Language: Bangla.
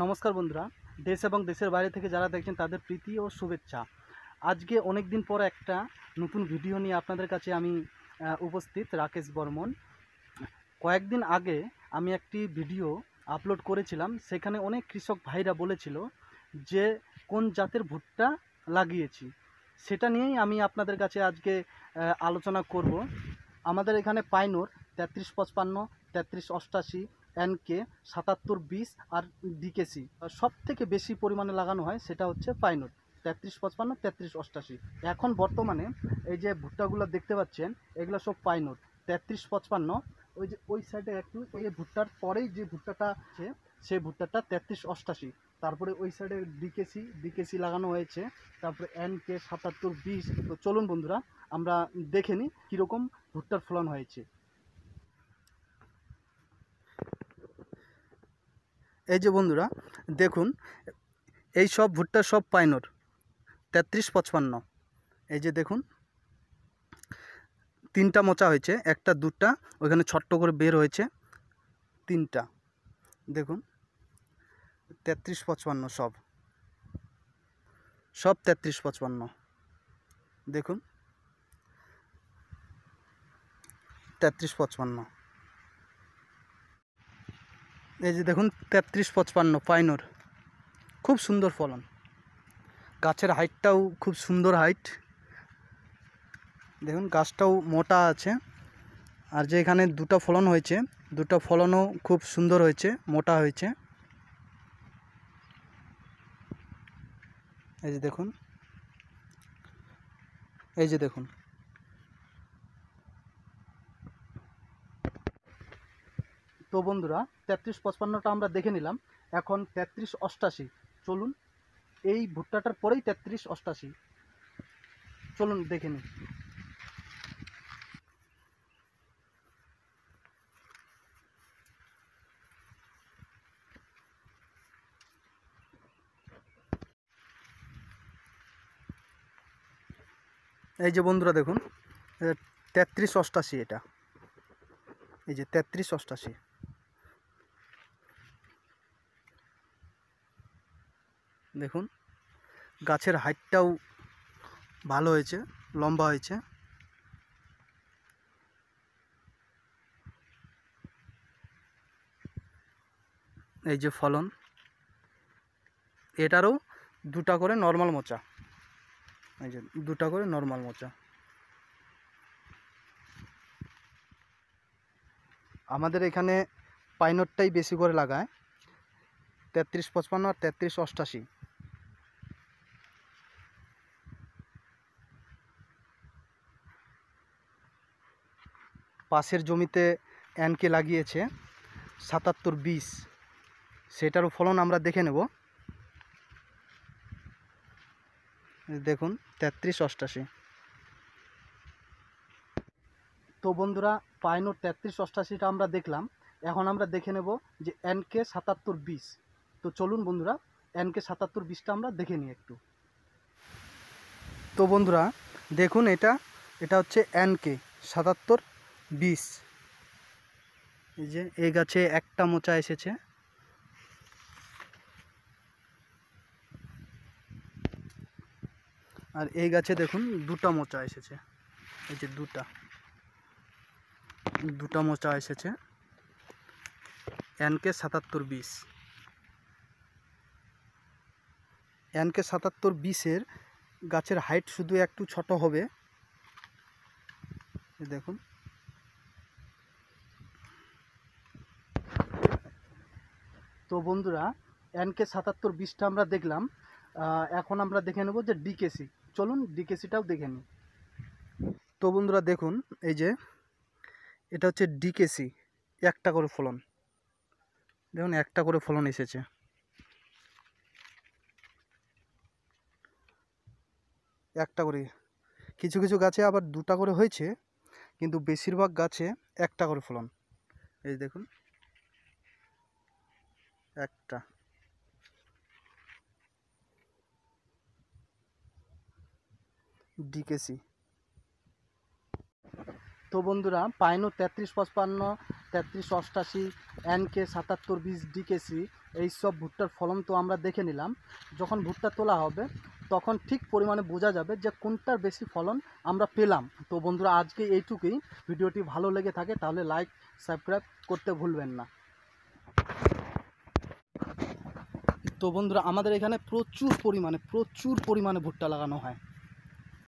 নমস্কার বন্ধুরা দেশ এবং দেশের বাইরে থেকে যারা দেখছেন তাদের প্রীতি ও শুভেচ্ছা আজকে অনেক দিন পর একটা নতুন ভিডিও নিয়ে আপনাদের কাছে আমি উপস্থিত রাকেশ বর্মন কয়েকদিন আগে আমি একটি ভিডিও আপলোড করেছিলাম সেখানে অনেক কৃষক ভাইরা বলেছিল যে কোন জাতের ভুট্টা লাগিয়েছি সেটা নিয়েই আমি আপনাদের কাছে আজকে আলোচনা করব আমাদের এখানে পাইনোর তেত্রিশ পঁচপান্ন তেত্রিশ অষ্টাশি এনকে সাতাত্তর বিশ আর ডিকেসি সব থেকে বেশি পরিমাণে লাগানো হয় সেটা হচ্ছে পাইনট তেত্রিশ পঁচপান্ন তেত্রিশ অষ্টাশি এখন বর্তমানে এই যে ভুট্টাগুলো দেখতে পাচ্ছেন এগুলো সব পাইনট তেত্রিশ পঁচপান্ন ওই যে ওই সাইডে একটু এই ভুট্টার পরেই যে ভুট্টাটা আছে সেই ভুট্টাটা তেত্রিশ অষ্টাশি তারপরে ওই সাইডে ডিকেসি ডিকেসি লাগানো হয়েছে তারপরে এন কে সাতাত্তর বিশ তো চলুন বন্ধুরা আমরা দেখে নিই কীরকম ভুট্টার ফলন হয়েছে এই যে বন্ধুরা দেখুন এই সব ভুট্টা সব পাইনোর তেত্রিশ পঁচপান্ন এই যে দেখুন তিনটা মোচা হয়েছে একটা দুটা ওইখানে ছট্ট করে বের হয়েছে তিনটা দেখুন তেত্রিশ পঁচপান্ন সব সব তেত্রিশ পঁচপান্ন দেখুন তেত্রিশ পঁচপান্ন এই যে দেখুন তেত্রিশ পঁচপান্ন পাইনোর খুব সুন্দর ফলন গাছের হাইটটাও খুব সুন্দর হাইট দেখুন গাছটাও মোটা আছে আর যে এখানে দুটো ফলন হয়েছে দুটো ফলনও খুব সুন্দর হয়েছে মোটা হয়েছে এই যে দেখুন এই যে দেখুন তো বন্ধুরা তেত্রিশ পঁচপান্নটা আমরা দেখে নিলাম এখন তেত্রিশ অষ্টাশি চলুন এই ভুট্টাটার পরেই তেত্রিশ অষ্টাশি চলুন দেখে নিই এই যে বন্ধুরা দেখুন তেত্রিশ অষ্টাশি এটা এই যে তেত্রিশ অষ্টাশি দেখুন গাছের হাইটটাও ভালো হয়েছে লম্বা হয়েছে এই যে ফলন এটারও দুটা করে নর্মাল মোচা এই যে দুটা করে নর্মাল মোচা আমাদের এখানে পাইনটটাই বেশি করে লাগায় তেত্রিশ পঁচপান্ন আর তেত্রিশ অষ্টাশি পাশের জমিতে অ্যানকে লাগিয়েছে সাতাত্তর বিষ সেটারও ফলন আমরা দেখে নেব দেখুন তেত্রিশ অষ্টাশি তো বন্ধুরা পাইনোর তেত্রিশ অষ্টাশিটা আমরা দেখলাম এখন আমরা দেখে নেব যে এনকে সাতাত্তর বিশ তো চলুন বন্ধুরা এনকে সাতাত্তর বিশটা আমরা দেখে নিই একটু তো বন্ধুরা দেখুন এটা এটা হচ্ছে এনকে সাতাত্তর বিষ এই যে এই গাছে একটা মোচা এসেছে আর এই গাছে দেখুন দুটা মোচা এসেছে এই যে দুটা দুটা মোচা এসেছে এনকে সাতাত্তর বিশ এনকে সাতাত্তর বিশের গাছের হাইট শুধু একটু ছোট হবে দেখুন তো বন্ধুরা এনকে সাতাত্তর বিশটা আমরা দেখলাম এখন আমরা দেখে নেব যে ডিকেসি চলুন ডিকেসিটাও দেখে নিই তো বন্ধুরা দেখুন এই যে এটা হচ্ছে ডিকেসি একটা করে ফলন দেখুন একটা করে ফলন এসেছে একটা করে কিছু কিছু গাছে আবার দুটা করে হয়েছে কিন্তু বেশিরভাগ গাছে একটা করে ফলন এই দেখুন একটা ডিকেসি তো বন্ধুরা পাইনো তেত্রিশ পঁচপান্ন তেত্রিশ অষ্টাশি এনকে সাতাত্তর বিশ ডিকেসি এই সব ভুট্টার ফলন তো আমরা দেখে নিলাম যখন ভুট্টা তোলা হবে তখন ঠিক পরিমাণে বোঝা যাবে যে কোনটার বেশি ফলন আমরা পেলাম তো বন্ধুরা আজকে এইটুকুই ভিডিওটি ভালো লেগে থাকে তাহলে লাইক সাবস্ক্রাইব করতে ভুলবেন না তো বন্ধুরা আমাদের এখানে প্রচুর পরিমাণে প্রচুর পরিমাণে ভুট্টা লাগানো হয়